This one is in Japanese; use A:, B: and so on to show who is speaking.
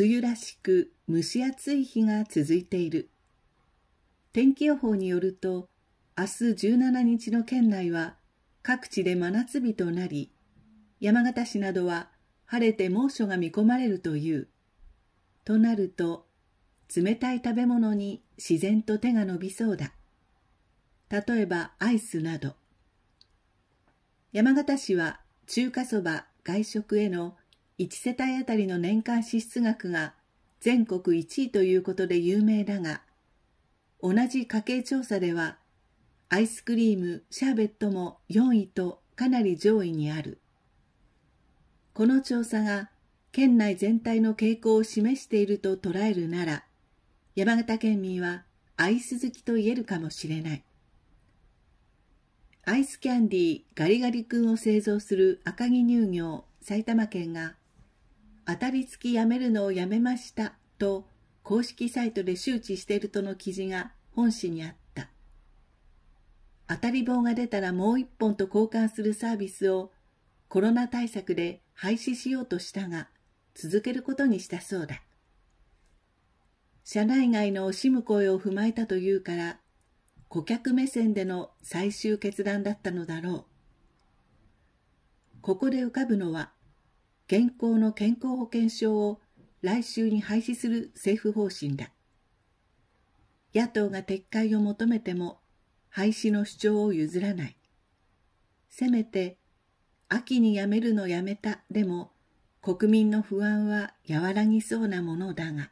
A: 梅雨らしく蒸し暑い日が続いている。天気予報によると、明日17日の県内は各地で真夏日となり、山形市などは晴れて猛暑が見込まれるという。となると、冷たい食べ物に自然と手が伸びそうだ。例えばアイスなど。山形市は中華そば外食への1世帯あたりの年間支出額が全国1位ということで有名だが、同じ家計調査では、アイスクリーム、シャーベットも4位とかなり上位にある。この調査が県内全体の傾向を示していると捉えるなら、山形県民はアイス好きと言えるかもしれない。アイスキャンディーガリガリ君を製造する赤城乳業埼玉県が当たり付きやめるのをやめましたと公式サイトで周知しているとの記事が本誌にあった。当たり棒が出たらもう一本と交換するサービスをコロナ対策で廃止しようとしたが続けることにしたそうだ。社内外の惜しむ声を踏まえたというから顧客目線での最終決断だったのだろう。ここで浮かぶのは現行の健康保険証を来週に廃止する政府方針だ。野党が撤回を求めても廃止の主張を譲らない。せめて、秋にやめるのやめたでも国民の不安は和らぎそうなものだが。